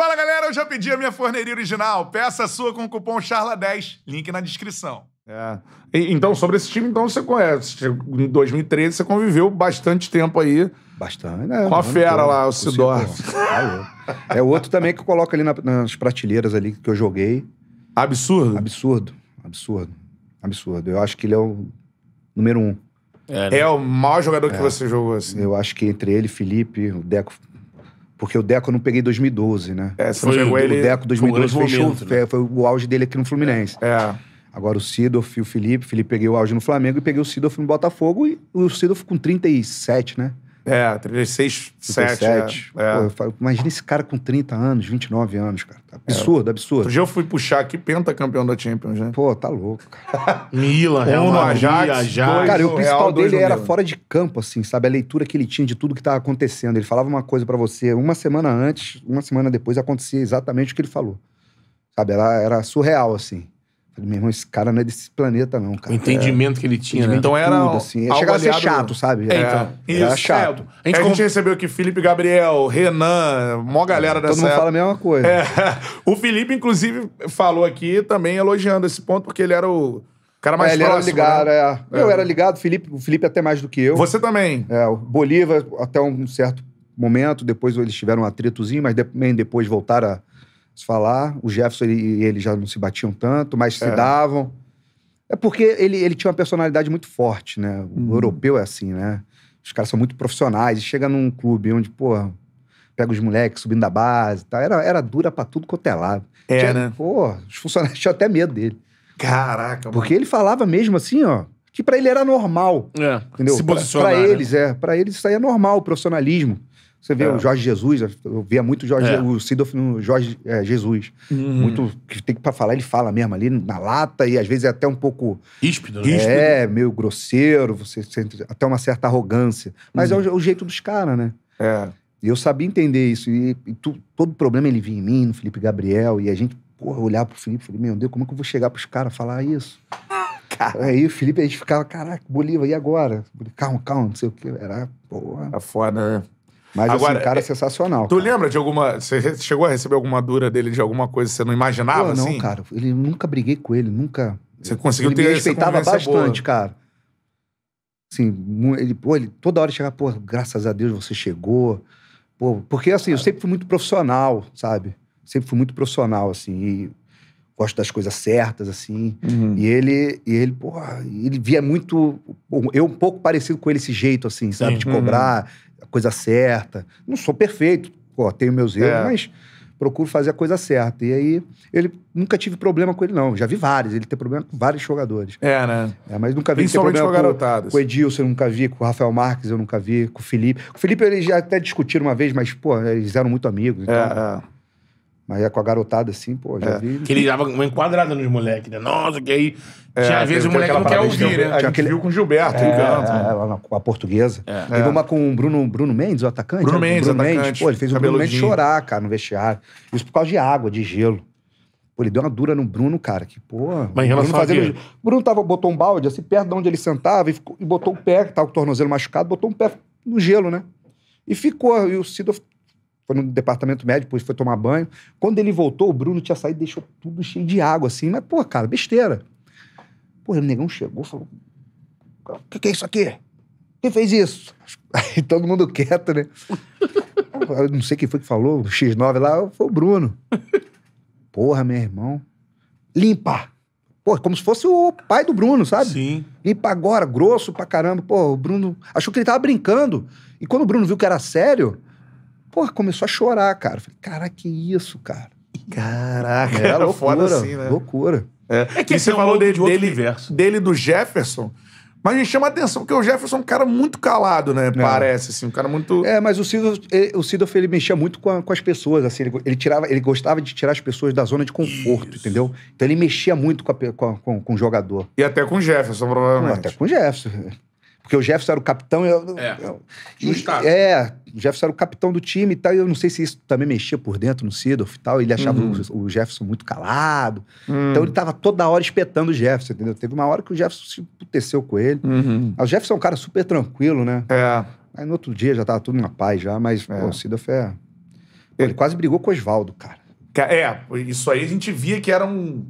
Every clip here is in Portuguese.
Fala galera, eu já pedi a minha forneria original. Peça a sua com o cupom CHARLA10, link na descrição. É. E, então, sobre esse time, então você conhece. Em 2013, você conviveu bastante tempo aí. Bastante, né? Com a fera lá, o Sidor. Tá é outro também que eu coloco ali na, nas prateleiras ali que eu joguei. Absurdo? Absurdo, absurdo, absurdo. Eu acho que ele é o número um. É, né? é o maior jogador é. que você jogou, assim. Eu acho que entre ele, Felipe, o Deco porque o Deco eu não peguei em 2012, né? É, você foi, pegou ele... O Deco 2012 foi, fechou, momento, né? É, foi o auge dele aqui no Fluminense. É. é. Agora o Sidolf e o Felipe. Felipe peguei o auge no Flamengo e peguei o Sidolf no Botafogo. E o Sidolf com 37, né? É, 36, 37. 37. É. Pô, eu falo, imagina esse cara com 30 anos, 29 anos, cara. Absurdo, é. absurdo. Hoje dia eu fui puxar aqui, pentacampeão da Champions, né? Pô, tá louco, cara. Milan, Real Madrid, Ajax. dois, cara, o principal Real, dele era fora de campo, assim, sabe? A leitura que ele tinha de tudo que tava acontecendo. Ele falava uma coisa para você uma semana antes, uma semana depois acontecia exatamente o que ele falou. Sabe? Era, era surreal, assim. Falei, meu irmão, esse cara não é desse planeta, não, cara. O entendimento é, que ele tinha, né? Então era. Tudo, assim. Chegava a ser chato, sabe? É, então. Isso, chato. É, a gente, a gente recebeu aqui Felipe Gabriel, Renan, mó galera é, dessa. Todo mundo época. fala a mesma coisa. É. O Felipe, inclusive, falou aqui também elogiando esse ponto, porque ele era o. O cara é, mais é, ele próximo, era ligado, né? é. Eu era ligado, Felipe, o Felipe até mais do que eu. Você também. É, o Bolívar até um certo momento, depois eles tiveram um atritozinho, mas bem depois voltaram a se falar. O Jefferson e ele, já não se batiam tanto, mas se é. davam. É porque ele, ele tinha uma personalidade muito forte, né? O uhum. europeu é assim, né? Os caras são muito profissionais. E chega num clube onde, pô, pega os moleques subindo da base e tal. Era, era dura pra tudo quanto é lado. É, tinha, né? Pô, os funcionários tinham até medo dele. Caraca, Porque mano. ele falava mesmo assim, ó, que para ele era normal. É. Entendeu? Se pra, pra né? eles, é. para eles isso aí é normal, o profissionalismo. Você vê é. o Jorge Jesus, eu via muito Jorge, é. o Sidolf no Jorge é, Jesus. Uhum. Muito que tem para falar, ele fala mesmo ali na lata e às vezes é até um pouco. Ríspido, né? É, meio grosseiro, você sente até uma certa arrogância. Mas é uhum. é, o, o, jeito dos caras, né? É. E eu sabia entender isso. E, e tu, todo problema ele vinha em mim, no Felipe Gabriel, e a gente, porra, olhar pro Felipe e falei, meu Deus, como é que eu vou chegar pros caras falar isso? Cara. Aí o Felipe, a gente ficava, caraca, Bolívar, e agora? Calma, calma, não sei o que. Era, porra. É foda, né? Mas assim, Agora, assim, cara é, sensacional. Tu cara. lembra de alguma. Você chegou a receber alguma dura dele de alguma coisa que você não imaginava? Pô, não, assim? cara. Ele nunca briguei com ele, nunca. Você conseguiu ele ter me respeitava bastante, boa. cara. Assim, ele, pô, ele toda hora chegava, pô, graças a Deus você chegou. Pô, porque assim, eu sempre fui muito profissional, sabe? Sempre fui muito profissional, assim. E gosto das coisas certas, assim. Uhum. E ele, e ele, pô ele via muito. Eu um pouco parecido com ele, esse jeito, assim, sabe? Sim. De cobrar, uhum a coisa certa. Não sou perfeito, pô, tenho meus é. erros, é. mas procuro fazer a coisa certa. E aí, ele nunca tive problema com ele, não. Já vi vários. Ele tem problema com vários jogadores. É, né? É, mas nunca vi ter problema com, com o Edilson, eu nunca vi, com o Rafael Marques, eu nunca vi, com o Felipe. Com o Felipe, eles já até discutiram uma vez, mas, pô, eles eram muito amigos. É, então... É, é. Mas ia com a garotada assim, pô, já é. vi. Que ele dava uma enquadrada nos moleques, né? Nossa, que aí. É, tinha às vezes o moleque não quer ouvir, né? A gente aquele... viu com o Gilberto, é, encanto, né? a, a portuguesa. É. Teve uma com o Bruno, Bruno Mendes, o atacante. Bruno Mendes, Bruno atacante. Mendes. Pô, ele fez o Bruno Mendes chorar, cara, no vestiário. Isso por causa de água, de gelo. Pô, ele deu uma dura no Bruno, cara, que, pô. Mas em relação Bruno, fazendo... Bruno tava, botou um balde assim perto de onde ele sentava e, ficou, e botou o pé, que tava com o tornozelo machucado, botou um pé no gelo, né? E ficou, e o Sido foi no departamento médico, depois foi tomar banho. Quando ele voltou, o Bruno tinha saído e deixou tudo cheio de água, assim. Mas, pô, cara, besteira. Pô, o negão chegou e falou: O que, que é isso aqui? Quem fez isso? Aí todo mundo quieto, né? Eu não sei quem foi que falou, o X9 lá, foi o Bruno. Porra, meu irmão. Limpa! Pô, como se fosse o pai do Bruno, sabe? Sim. Limpa agora, grosso pra caramba. Pô, o Bruno achou que ele tava brincando. E quando o Bruno viu que era sério, Porra, começou a chorar, cara. Falei, caraca, que isso, cara? Caraca, é, loucura, foda assim, né? Loucura. É, é que você é um falou dele, de outro dele, universo. dele do Jefferson. Mas a gente chama a atenção, porque o Jefferson é um cara muito calado, né? É. Parece, assim, um cara muito. É, mas o Sidolf, o Sidolf ele mexia muito com, a, com as pessoas, assim, ele, ele, tirava, ele gostava de tirar as pessoas da zona de conforto, Isso. entendeu? Então ele mexia muito com, a, com, com, com, o jogador. E até com o Jefferson, provavelmente. Não, até com o Jefferson. Porque o Jefferson era o capitão. Eu, é. Eu, e, é, o Jefferson era o capitão do time e tal. E eu não sei se isso também mexia por dentro no Seedorf e tal. Ele achava uhum. o, o, Jefferson muito calado. Uhum. Então ele tava toda hora espetando o Jefferson, entendeu? Teve uma hora que o Jefferson se puteceu com ele. Uhum. Ah, o Jefferson é um cara super tranquilo, né? É. Aí no outro dia já tava tudo na paz já, mas é. pô, o Seedorf é. Ele, ele quase brigou com o Oswaldo, cara. É, isso aí a gente via que era um.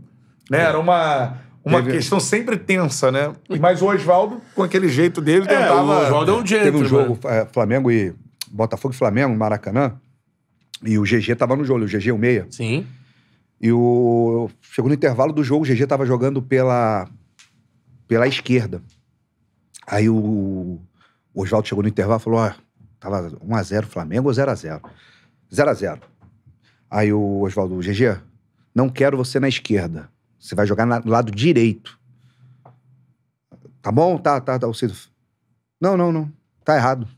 Né, é. Era uma uma Teve... questão sempre tensa, né? Mas o Oswaldo, com aquele jeito dele, é, tentava. O Oswaldo é um jeito. Teve um jogo mano. É, Flamengo e. Botafogo e Flamengo, Maracanã. E o GG tava no jogo, o GG, o meia. Sim. E o. Chegou no intervalo do jogo, o GG tava jogando pela. pela esquerda. Aí o. O Oswaldo chegou no intervalo e falou: ó, tava 1x0 Flamengo ou 0x0? 0x0. Aí o Oswaldo, GG, não quero você na esquerda. Você vai jogar no do lado direito. Tá bom? Tá, tá, tá. O Não, não, não. Tá errado.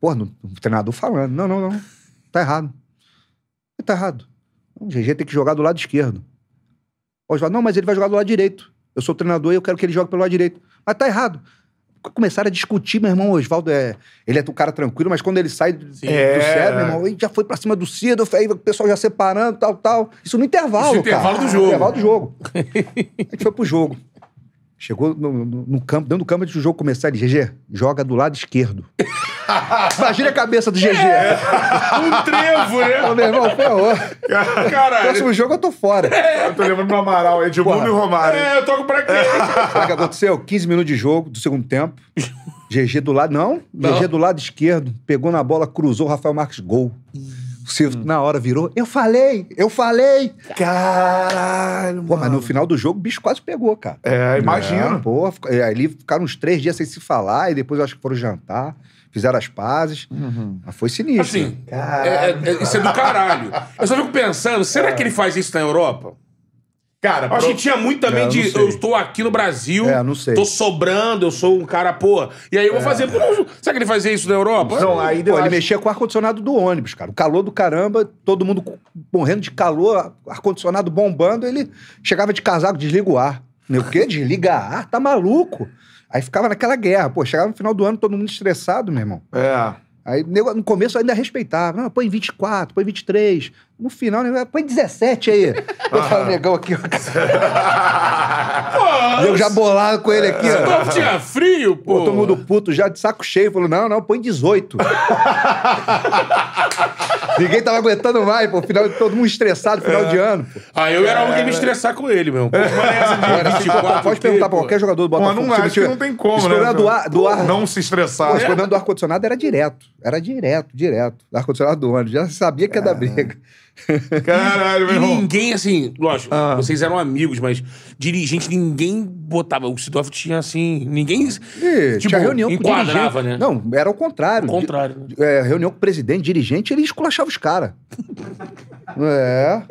Porra, o treinador falando. Não, não, não. Tá errado. Tá errado. O GG tem que jogar do lado esquerdo. O falar, não, mas ele vai jogar do lado direito. Eu sou treinador e eu quero que ele jogue pelo lado direito. Mas tá errado começaram a discutir, meu irmão, Oswaldo é. Ele é um cara tranquilo, mas quando ele sai do, do é. meu irmão, ele já foi pra cima do Cido, aí o pessoal já separando, tal, tal. Isso no intervalo. Isso no intervalo cara. do jogo. No intervalo do jogo. a gente foi pro jogo. Chegou no, no, no campo, dentro do campo antes do jogo começar, ele, GG, joga do lado esquerdo. Imagina a cabeça do GG. É, um trevo, né? Ô, meu irmão, ferrou. Caralho. Próximo jogo eu tô fora. É. Eu tô lembrando pro Amaral, é Edmundo e Romário. É, eu tô com pra quê? Sabe o que aconteceu? 15 minutos de jogo, do segundo tempo. GG do lado, não, não. GG do lado esquerdo, pegou na bola, cruzou Rafael Marques, gol. Ih. Silvio, hum. na hora, virou. Eu falei! Eu falei! Caralho! Pô, mano. mas no final do jogo, o bicho quase pegou, cara. É, imagina. É, pô, é, ali ficaram uns três dias sem se falar, e depois eu acho que foram jantar fizeram as pazes. Uhum. Mas foi sinistro. Assim, é, é, é, isso é do caralho. Eu só fico pensando, será que ele faz isso na Europa? Cara, acho pro... que tinha muito também é, eu de eu estou aqui no Brasil, é, não sei. tô sobrando, eu sou um cara, pô. E aí eu vou é. fazer. Será que ele fazia isso na Europa? Não, aí Pô, acho... ele mexia com o ar-condicionado do ônibus, cara. O calor do caramba, todo mundo morrendo de calor, ar-condicionado bombando, ele chegava de casaco, desliga o ar. meu quê? Desliga ar? Tá maluco? Aí ficava naquela guerra. Pô, chegava no final do ano todo mundo estressado, meu irmão. É. Aí no começo ainda respeitava. Não, ah, põe 24, põe 23. No final, nego, ah, põe 17 aí. Eu falo, negão, aqui, ó. pô, eu já bolado com ele aqui, ó. O tinha frio, pô. Todo mundo puto, já de saco cheio. Falou, não, não, põe 18. Ninguém tava aguentando mais, pô. Final, todo mundo estressado, final é. de ano. Pô. Ah, eu era alguém é. me estressar com ele, meu. Pô, é assim, Pode perguntar pra qualquer jogador do Botafogo. Mas não acho que não tem como, né? do ar... Do ar não se estressar. O problema do ar-condicionado era direto. Era direto, direto. Ar-condicionado do ônibus. Já sabia que ia dar é. briga. Caralho, meu irmão. E ninguém, assim, lógico, ah. vocês eram amigos, mas dirigente, ninguém botava. O Sidoff tinha, assim, ninguém. E, tipo, tinha reunião com enquadrava, né? Não, era o contrário. O contrário. Né? É, reunião com o presidente, dirigente, ele esculachava os caras. é.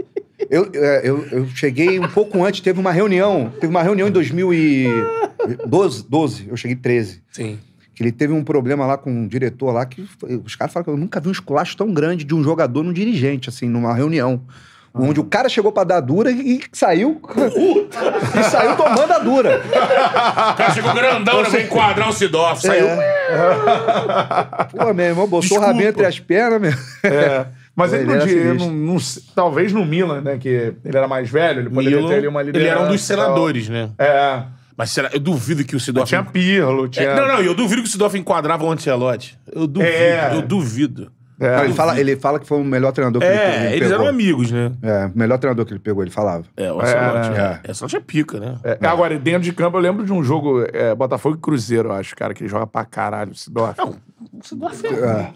Eu, é, eu, eu cheguei um pouco antes, teve uma reunião. Teve uma reunião em 2012, 12, eu cheguei 13. Sim que ele teve um problema lá com um diretor lá que os caras falam que eu nunca vi um esculacho tão grande de um jogador num dirigente, assim, numa reunião. Ah. Onde o cara chegou pra dar dura e saiu. e saiu tomando a dura. O cara chegou grandão, né? enquadrar o Sidoff, é. saiu. Pô, meu irmão, botou o rabinho entre as pernas, meu. É. Mas ele, ele não, não, não, talvez no Milan, né? Que ele era mais velho, ele poderia Milo, ter ali uma liderança. Ele era um dos senadores, né? É. Mas será, eu duvido que o Sidorf. Tinha Pirlo, é, tinha. É, não, não, eu duvido que o Sidorf enquadrava o Ancelotti. Eu duvido, é. eu duvido. É, ele, fala, ele fala que foi o melhor treinador que é, ele, ele eles eram amigos, né? É, o melhor treinador que ele pegou, ele falava. É, o Ancelotti. É, é. Né? Ancelotti é pica, né? É, é. Agora, dentro de campo, eu lembro de um jogo, Botafogo e Cruzeiro, eu acho, cara, que ele joga pra caralho, o Sidorf. Não, o Sidorf é.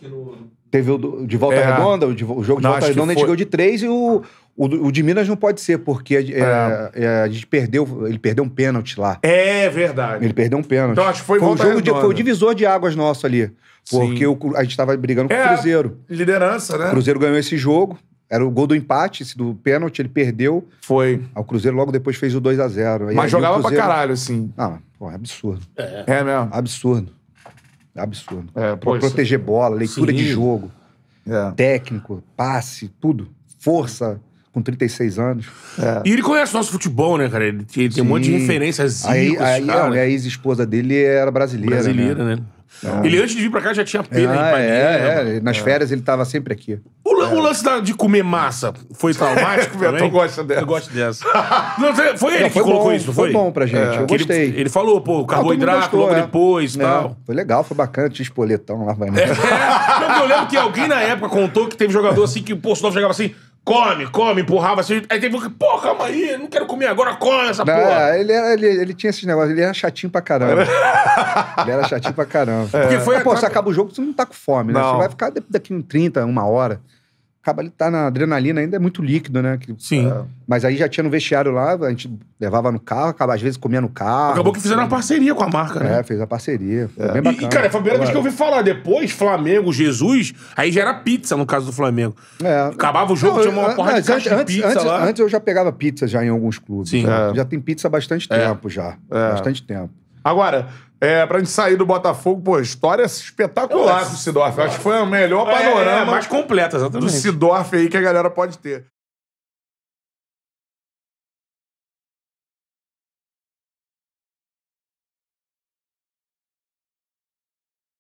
Teve o de volta redonda, o, de, o jogo de não, volta redonda, a gente ganhou de três e o, o, o, de Minas não pode ser, porque é, é. É, a gente perdeu. Ele perdeu um pênalti lá. É verdade. Ele perdeu um pênalti. Então acho que foi, foi um jogo de, Foi o divisor de águas nosso ali. Porque o, a gente estava brigando com o é, Cruzeiro. Liderança, né? O Cruzeiro ganhou esse jogo. Era o gol do empate, esse do pênalti, ele perdeu. Foi. O Cruzeiro logo depois fez o 2 a 0 Mas jogava Cruzeiro... pra caralho, assim. Ah, pô, é absurdo. É, é mesmo? Absurdo. É absurdo. É, pô, proteger é. bola, leitura Sim. de jogo, técnico, passe, tudo. Força com 36 anos. É. E ele conhece nosso futebol, né, cara? Ele, tem um monte de referências. Aí, aí, cara. a ex-esposa dele era brasileira. Brasileira, né? né? É. Ele antes de vir pra cá já tinha pena ah, é, né, é. Nas é. férias ele tava sempre aqui. O, o lance da, de comer massa foi traumático? eu também? gosto dessa. Eu gosto dessa. Não, foi ele não, foi que bom, colocou isso, foi? Foi bom pra é, gente, eu gostei. Ele, ele, falou, pô, carboidrato gostou, logo é. depois e tal. Foi legal, foi bacana, tinha espoletão lá. Vai, né? é. eu lembro que alguém na época contou que teve jogador assim que, pô, o chegava assim... Come, come, empurrava assim. Aí teve que, pô, calma aí, não quero comer agora, come essa porra. Ele, era- ele, ele tinha esses negócios, ele era chatinho pra caramba. ele era chatinho pra caramba. Porque é. foi a- pô, você acaba o jogo, você não tá com fome, né? Não. Você vai ficar daqui em 30, uma hora acaba ele tá na adrenalina, ainda é muito líquido, né? Que, Sim. Uh, mas aí já tinha no vestiário lá, a gente levava no carro, acaba às vezes comia no carro. Acabou que fizeram uma parceria com a marca, né? É, fez a parceria. é. bem bacana. E, cara, foi a primeira vez que eu ouvi falar. Depois, Flamengo, Jesus, aí já era pizza no caso do Flamengo. É. Acabava o jogo, Não, tinha uma porra de caixa antes, de pizza antes, lá. Antes eu já pegava pizza já em alguns clubes. Sim. Né? Já tem pizza há bastante é. tempo já. É. Bastante tempo. Agora, é, pra gente sair do Botafogo, pô, história espetacular do Sidorf. Acho que foi o melhor é, panorama é, mais completa, exatamente. do Sidorf aí que a galera pode ter.